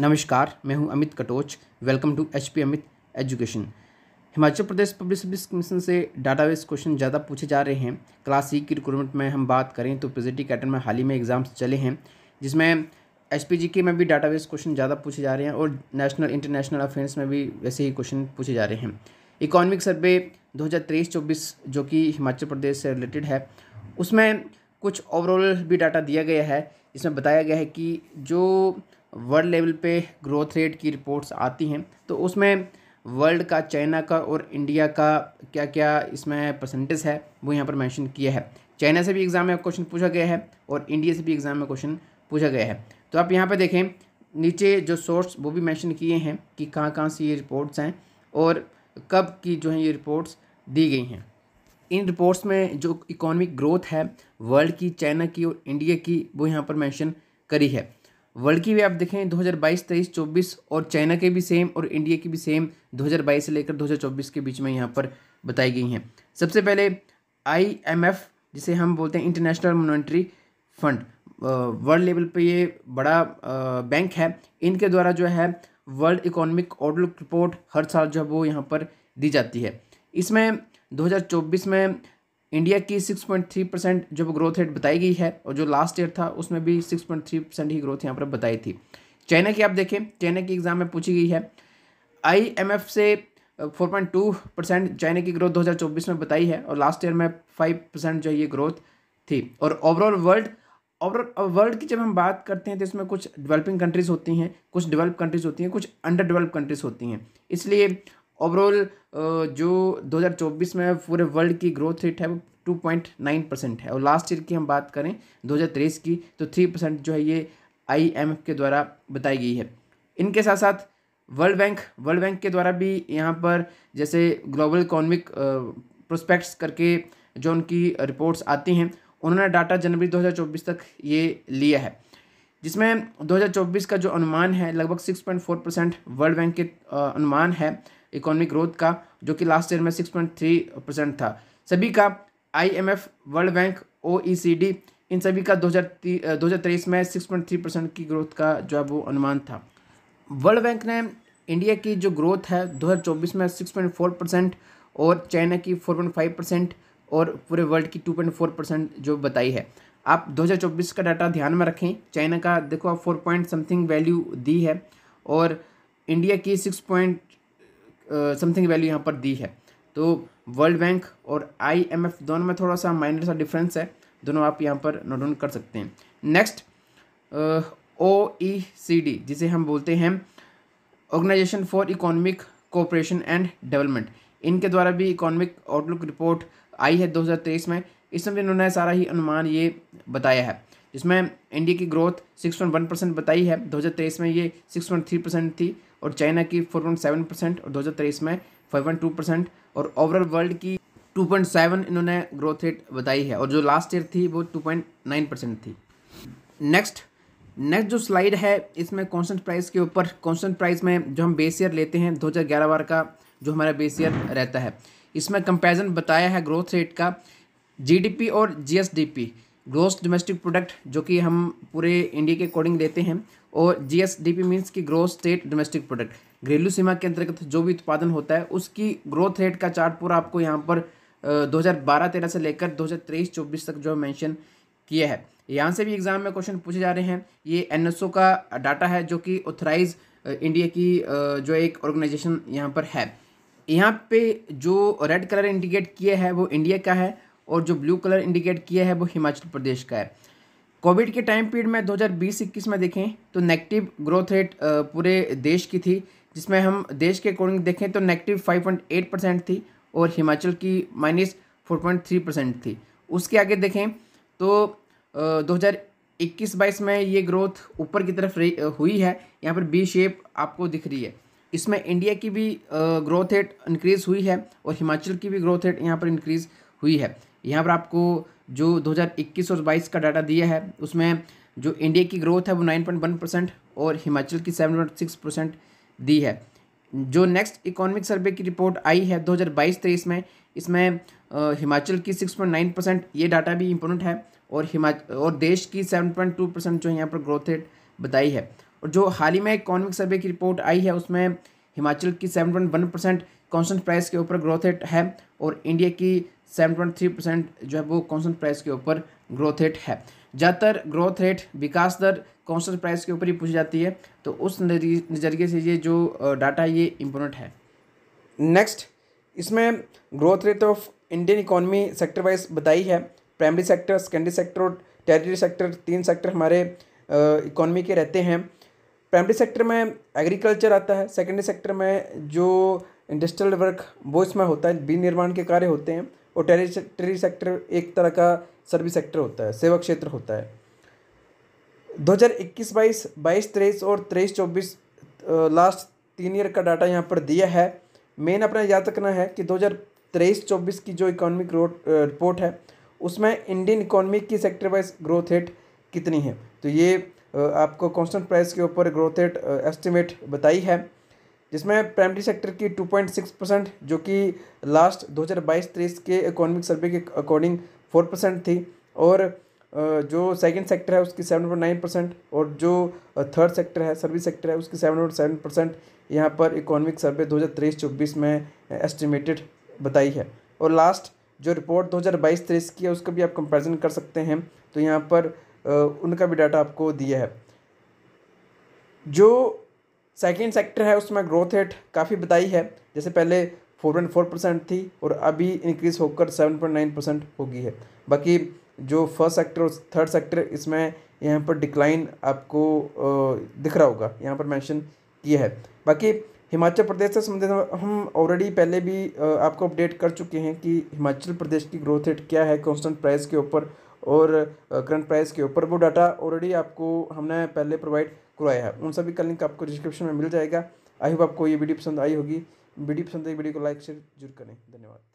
नमस्कार मैं हूं Amit Katoch welcome to H P Amit education Himachal Pradesh public service commission से डाटाबेस क्वेश्चन ज़्यादा पूछे जा रहे हैं क्लास सी की रिक्रूटमेंट में हम बात करें तो प्रेजेंटी कैटर्न में हाल ही में एग्जाम्स चले हैं जिसमें एच पी जी के में भी डाटाबेस क्वेश्चन ज़्यादा पूछे जा रहे हैं और नेशनल इंटरनेशनल अफेयर्स में भी वैसे ही क्वेश्चन पूछे जा रहे हैं इकोनॉमिक सर्वे दो हज़ार जो कि हिमाचल प्रदेश से रिलेटेड है उसमें कुछ ओवरऑल भी डाटा दिया गया है इसमें बताया गया है कि जो वर्ल्ड लेवल पे ग्रोथ रेट की रिपोर्ट्स आती हैं तो उसमें वर्ल्ड का चाइना का और इंडिया का क्या क्या इसमें परसेंटेज है वो यहाँ पर मेंशन किया है चाइना से भी एग्ज़ाम में क्वेश्चन पूछा गया है और इंडिया से भी एग्ज़ाम में क्वेश्चन पूछा गया है तो आप यहाँ पर देखें नीचे जो सोर्स वो भी मैंशन किए हैं कि कहाँ कहाँ से ये रिपोर्ट्स हैं और कब की जो है ये रिपोर्ट्स दी गई हैं इन रिपोर्ट्स में जो इकोनॉमिक ग्रोथ है वर्ल्ड की चाइना की और इंडिया की वो यहाँ पर मेंशन करी है वर्ल्ड की भी आप देखें 2022 23 24 और चाइना के भी सेम और इंडिया की भी सेम 2022 से लेकर 2024 के बीच में यहाँ पर बताई गई हैं सबसे पहले आईएमएफ जिसे हम बोलते हैं international monetary fund world level पे ये बड़ा बैंक है इनके द्वारा जो है वर्ल्ड इकोनॉमिक आउटलुक रिपोर्ट हर साल जो है वो यहाँ पर दी जाती है इसमें 2024 में इंडिया की 6.3 परसेंट जो ग्रोथ रेट बताई गई है और जो लास्ट ईयर था उसमें भी 6.3 परसेंट ही ग्रोथ यहाँ पर बताई थी चाइना की आप देखें चाइना की एग्ज़ाम में पूछी गई है आईएमएफ से 4.2 परसेंट चाइना की ग्रोथ 2024 में बताई है और लास्ट ईयर में 5 परसेंट जो ये ग्रोथ थी और ओवरऑल वर्ल्ड ओवरऑल वर्ल्ड की जब हम बात करते हैं तो इसमें कुछ डेवलपिंग कंट्रीज़ होती हैं कुछ डेवलप कंट्रीज़ होती हैं कुछ अंडर डेवलप कंट्रीज़ होती हैं इसलिए ओवरऑल जो 2024 में पूरे वर्ल्ड की ग्रोथ रेट है वो 2.9 परसेंट है और लास्ट ईयर की हम बात करें 2023 की तो 3 परसेंट जो है ये आईएमएफ के द्वारा बताई गई है इनके साथ साथ वर्ल्ड बैंक वर्ल्ड बैंक के द्वारा भी यहाँ पर जैसे ग्लोबल इकोनॉमिक प्रोस्पेक्ट्स करके जो उनकी रिपोर्ट्स आती हैं उन्होंने डाटा जनवरी 2024 तक ये लिया है जिसमें 2024 का जो अनुमान है लगभग 6.4 परसेंट वर्ल्ड बैंक के अनुमान है इकोनॉमिक ग्रोथ का जो कि लास्ट ईयर में सिक्स पॉइंट थ्री परसेंट था सभी का आईएमएफ वर्ल्ड बैंक ओईसीडी इन सभी का दो हज़ार तेईस में सिक्स पॉइंट थ्री परसेंट की ग्रोथ का जो है वो अनुमान था वर्ल्ड बैंक ने इंडिया की जो ग्रोथ है 2024 में 6.4 परसेंट और चाइना की 4.5 परसेंट और पूरे वर्ल्ड की 2.4 परसेंट जो बताई है आप 2024 का डाटा ध्यान में रखें चाइना का देखो आप फोर पॉइंट समथिंग वैल्यू दी है और इंडिया की सिक्स पॉइंट समथिंग वैल्यू यहाँ पर दी है तो वर्ल्ड बैंक और आईएमएफ दोनों में थोड़ा सा माइनर सा डिफरेंस है दोनों आप यहाँ पर नोट डाउन कर सकते हैं नेक्स्ट ओ ई सी डी जिसे हम बोलते हैं organisation for economic cooperation and development इनके द्वारा भी इकोनॉमिक आउटलुक रिपोर्ट आई है 2023 में इसमें भी इन्होंने सारा ही अनुमान ये बताया है जिसमें इंडिया की ग्रोथ 6.1 परसेंट बताई है 2023 में ये 6.3 परसेंट थी और चाइना की फोर पॉइंट सेवन परसेंट और दो हज़ार तेईस में फाइव पॉइंट टू परसेंट और ओवरऑल वर्ल्ड की टू पॉइंट सेवन इन्होंने ग्रोथ रेट बताई है और जो लास्ट ईयर थी वो टू पॉइंट नाइन परसेंट थी नेक्स्ट नेक्स्ट जो स्लाइड है इसमें कॉन्सेंट प्राइस के ऊपर कॉन्सेंट प्राइस में जो हम बेस ईयर लेते हैं दो हज़ार ग्यारह बार का जो हमारा बेस ईयर रहता है इसमें कंपेरिजन बताया है ग्रोथ रेट का जीडीपी और जीएसडीपी ग्रोस डोमेस्टिक प्रोडक्ट जो कि हम पूरे इंडिया के अकॉर्डिंग लेते हैं और G S D P means की ग्रोथ स्टेट डोमेस्टिक प्रोडक्ट घरेलू सीमा के अंतर्गत जो भी उत्पादन होता है उसकी ग्रोथ रेट का चार्ट पूरा आपको यहाँ पर दो हज़ार बारह तेरह से लेकर दो हज़ार तेईस चौबीस तक जो है मैंशन किया है यहाँ से भी एग्जाम में क्वेश्चन पूछे जा रहे हैं ये एन एस ओ का डाटा है जो कि ऑथराइज इंडिया की जो एक ऑर्गेनाइजेशन यहाँ पर है यहाँ पे जो रेड कलर इंडिकेट किया है वो इंडिया का है और जो ब्लू कलर इंडिकेट किया है वो हिमाचल प्रदेश का है कोविड के टाइम पीरियड में 2020-21 में देखें तो नेगेटिव ग्रोथ रेट पूरे देश की थी जिसमें हम देश के अकॉर्डिंग देखें तो नेगेटिव 5.8 परसेंट थी और हिमाचल की माइनस 4.3 परसेंट थी उसके आगे देखें तो दो हज़ार इक्कीस बाईस में ये ग्रोथ ऊपर की तरफ हुई है यहाँ पर बी शेप आपको दिख रही है इसमें इंडिया की भी ग्रोथ रेट इंक्रीज़ हुई है और हिमाचल की भी ग्रोथ रेट यहाँ पर इंक्रीज़ हुई है यहाँ पर आपको जो 2021 और 22 का डाटा दिया है उसमें जो इंडिया की ग्रोथ है वो 9.1 परसेंट और हिमाचल की 7.6 परसेंट दी है जो नेक्स्ट इकोनॉमिक सर्वे की रिपोर्ट आई है 2022-23 में इसमें हिमाचल की 6.9 परसेंट ये डाटा भी इम्पोर्टेंट है और हिमाचल और देश की 7.2 परसेंट जो यहाँ पर ग्रोथ रेट बताई है और जो हाल ही में इकोनॉमिक सर्वे की रिपोर्ट आई है उसमें हिमाचल की वन परसेंट कॉन्सेंट प्राइस के ऊपर ग्रोथ रेट है और इंडिया की सेवन पॉइंट थ्री परसेंट जो है वो कॉन्सेंट प्राइस के ऊपर ग्रोथ रेट है ज़्यादातर ग्रोथ रेट विकास दर कॉन्सेंट प्राइस के ऊपर ही पूछी जाती है तो उस नज़रिए से ये जो डाटा है ये इम्पोर्टेंट है नेक्स्ट इसमें growth rate of Indian economy sector wise बताई है प्राइमरी सेक्टर सेकेंडरी सेक्टर और टेरिटरी सेक्टर तीन सेक्टर हमारे इकोनॉमी के रहते हैं प्राइमरी सेक्टर में एग्रीकल्चर आता है सेकेंडरी सेक्टर में जो इंडस्ट्रियल वर्क वो इसमें होता है विनिर्माण के कार्य होते हैं और टेरिटरी सेक्टर एक तरह का सर्विस सेक्टर होता है सेवा क्षेत्र होता है 2021 बाईस बाईस तेईस और तेईस चौबीस लास्ट तीन ईयर का डाटा यहाँ पर दिया है मेन अपना याद रखना है कि दो हज़ार तेईस चौबीस की जो इकोनॉमिक रिपोर्ट है उसमें इंडियन इकोनॉमी की सेक्टर वाइज ग्रोथ रेट कितनी है तो ये आपको कॉन्स्टेंट प्राइस के ऊपर ग्रोथ रेट एस्टिमेट बताई है जिसमें प्राइमरी सेक्टर की टू पॉइंट सिक्स परसेंट जो कि लास्ट दो हज़ार बाईस तेईस के इकोनॉमिक सर्वे के अकॉर्डिंग फोर परसेंट थी और जो सेकंड सेक्टर है उसकी सेवन पॉइंट नाइन परसेंट और जो थर्ड सेक्टर है सर्विस सेक्टर है उसकी सेवन पॉइंट सेवन परसेंट यहाँ पर इकोनॉमिक सर्वे दो हज़ार तेईस चौबीस में एस्टिमेटेड बताई है और लास्ट जो रिपोर्ट दो हज़ार बाईस तेईस की है उसका भी आप कंपेरिजन कर सकते हैं तो यहाँ पर उनका भी डाटा आपको दिया है जो सेकेंड सेक्टर है उसमें ग्रोथ रेट काफ़ी बताई है जैसे पहले फोर पॉइंट फोर परसेंट थी और अभी इंक्रीज़ होकर सेवन पॉइंट नाइन परसेंट होगी है बाकी जो फर्स्ट सेक्टर थर्ड सेक्टर इसमें यहाँ पर डिक्लाइन आपको दिख रहा होगा यहाँ पर मेंशन किया है बाकी हिमाचल प्रदेश से संबंधित हम ऑलरेडी पहले भी आपको अपडेट कर चुके हैं कि हिमाचल प्रदेश की ग्रोथ रेट क्या है कॉन्स्टेंट प्राइस के ऊपर और करंट प्राइस के ऊपर वो डाटा ऑलरेडी आपको हमने पहले प्रोवाइड क्रय है उन सभी का लिंक आपको डिस्क्रिप्शन में मिल जाएगा आई होप आपको ये वीडियो पसंद आई होगी वीडियो पसंद आई वीडियो को लाइक शेयर जरूर करें धन्यवाद